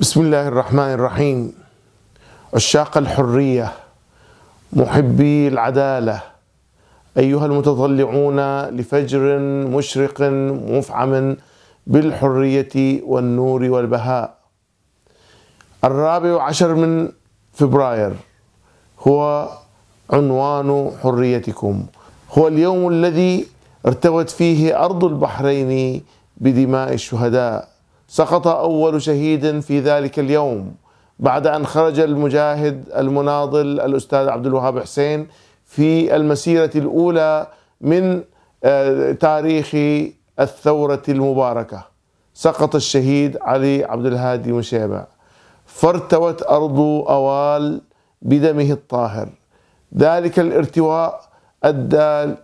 بسم الله الرحمن الرحيم عشاق الحرية محبي العدالة أيها المتطلعون لفجر مشرق مفعم بالحرية والنور والبهاء الرابع عشر من فبراير هو عنوان حريتكم هو اليوم الذي ارتوت فيه أرض البحرين بدماء الشهداء سقط أول شهيد في ذلك اليوم بعد أن خرج المجاهد المناضل الأستاذ عبد الوهاب حسين في المسيرة الأولى من آه، تاريخ الثورة المباركة سقط الشهيد علي عبد الهادي مشيبع فارتوت أرض أوال بدمه الطاهر ذلك الارتواء أدى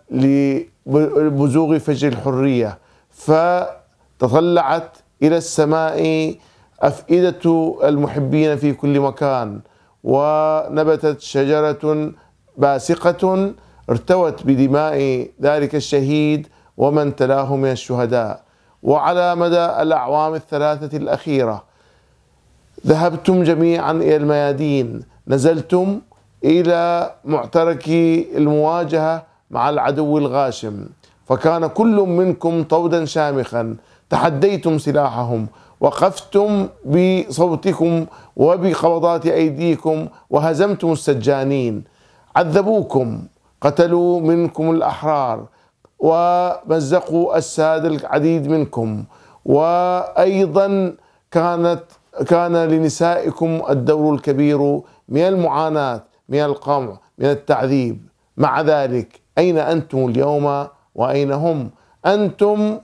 لبزوغ فجر الحرية فتطلعت الى السماء افئده المحبين في كل مكان ونبتت شجره باسقه ارتوت بدماء ذلك الشهيد ومن تلاه من الشهداء وعلى مدى الاعوام الثلاثه الاخيره ذهبتم جميعا الى الميادين نزلتم الى معترك المواجهه مع العدو الغاشم فكان كل منكم طودا شامخا تحديتم سلاحهم وقفتم بصوتكم وبقبضات ايديكم وهزمتم السجانين عذبوكم قتلوا منكم الاحرار ومزقوا الساده العديد منكم وايضا كانت كان لنسائكم الدور الكبير من المعاناه من القمع من التعذيب مع ذلك اين انتم اليوم واين هم انتم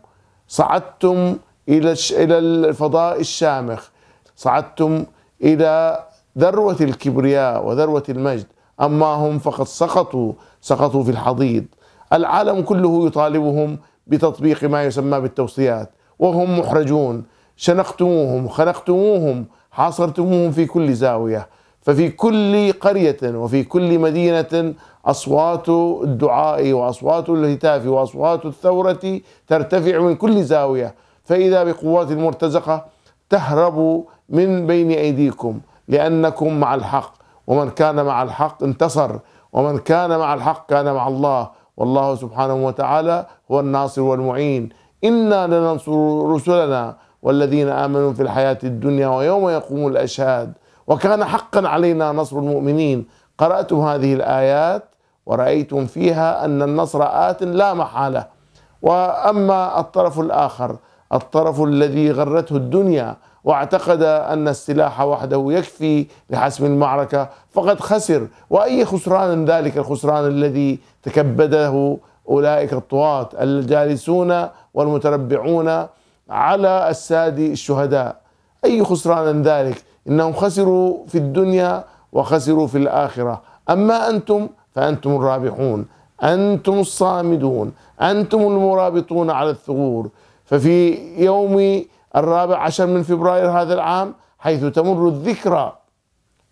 صعدتم إلى إلى الفضاء الشامخ صعدتم إلى ذروة الكبرياء وذروة المجد أما هم فقد سقطوا سقطوا في الحضيض العالم كله يطالبهم بتطبيق ما يسمى بالتوصيات وهم محرجون شنقتموهم خنقتموهم حاصرتموهم في كل زاوية ففي كل قرية وفي كل مدينة أصوات الدعاء وأصوات الهتاف وأصوات الثورة ترتفع من كل زاوية فإذا بقوات المرتزقة تهرب من بين أيديكم لأنكم مع الحق ومن كان مع الحق انتصر ومن كان مع الحق كان مع الله والله سبحانه وتعالى هو الناصر والمعين إنا لننصر رسلنا والذين آمنوا في الحياة الدنيا ويوم يقوم الأشهاد وكان حقا علينا نصر المؤمنين قرأت هذه الآيات ورأيتم فيها أن النصر آت لا محالة وأما الطرف الآخر الطرف الذي غرته الدنيا واعتقد أن السلاح وحده يكفي لحسم المعركة فقد خسر وأي خسران ذلك الخسران الذي تكبده أولئك الطواة الجالسون والمتربعون على الساد الشهداء أي خسران ذلك إنهم خسروا في الدنيا وخسروا في الآخرة أما أنتم فأنتم الرابحون أنتم الصامدون أنتم المرابطون على الثغور ففي يوم الرابع عشر من فبراير هذا العام حيث تمر الذكرى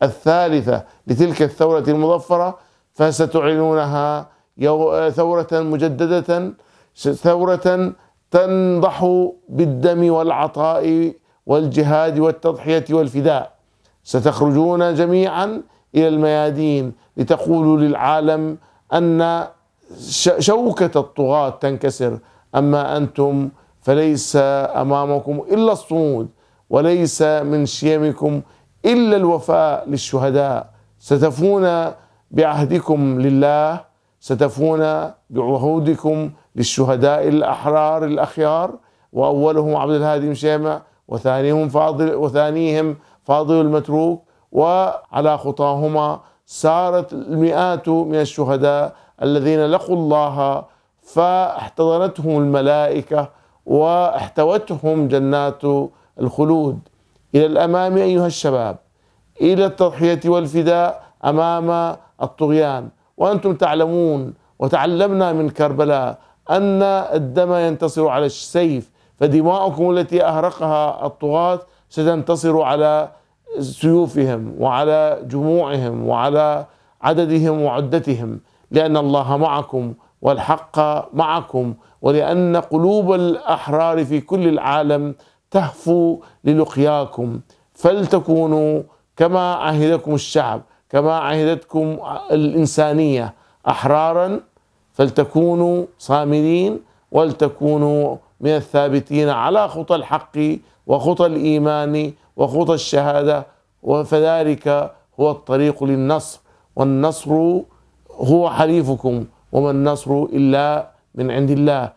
الثالثة لتلك الثورة المظفرة فستعلنونها ثورة مجددة ثورة تنضح بالدم والعطاء والجهاد والتضحية والفداء ستخرجون جميعا إلى الميادين لتقول للعالم أن شوكة الطغاة تنكسر أما أنتم فليس أمامكم إلا الصمود وليس من شيمكم إلا الوفاء للشهداء ستفون بعهدكم لله ستفون بعهودكم للشهداء الأحرار الأخيار وأولهم عبد الهادي مشيمة وثانيهم فاضل وثانيهم فاضل المتروك وعلى خطاهما سارت المئات من الشهداء الذين لقوا الله فاحتضنتهم الملائكة واحتوتهم جنات الخلود إلى الأمام أيها الشباب إلى التضحية والفداء أمام الطغيان وأنتم تعلمون وتعلمنا من كربلاء أن الدم ينتصر على السيف فدماؤكم التي أهرقها الطغاة ستنتصر على سيوفهم وعلى جموعهم وعلى عددهم وعدتهم لأن الله معكم والحق معكم ولأن قلوب الأحرار في كل العالم تهفو للقياكم فلتكونوا كما عهدكم الشعب كما عهدتكم الإنسانية أحرارا فلتكونوا صامدين ولتكونوا من الثابتين على خطى الحق وخطى الايمان وخطى الشهاده فذلك هو الطريق للنصر والنصر هو حليفكم وما النصر الا من عند الله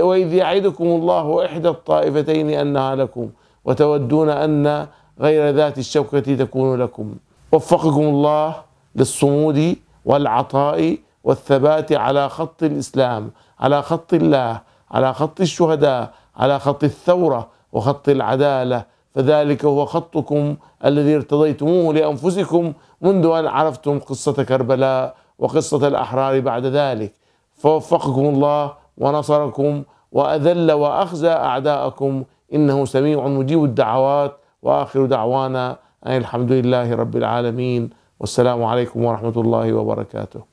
واذ يعدكم الله احدى الطائفتين انها لكم وتودون ان غير ذات الشوكه تكون لكم وفقكم الله للصمود والعطاء والثبات على خط الاسلام على خط الله على خط الشهداء على خط الثورة وخط العدالة فذلك هو خطكم الذي ارتضيتموه لأنفسكم منذ أن عرفتم قصة كربلاء وقصة الأحرار بعد ذلك فوفقكم الله ونصركم وأذل وأخزى أعداءكم إنه سميع مجيب الدعوات وآخر دعوانا أن الحمد لله رب العالمين والسلام عليكم ورحمة الله وبركاته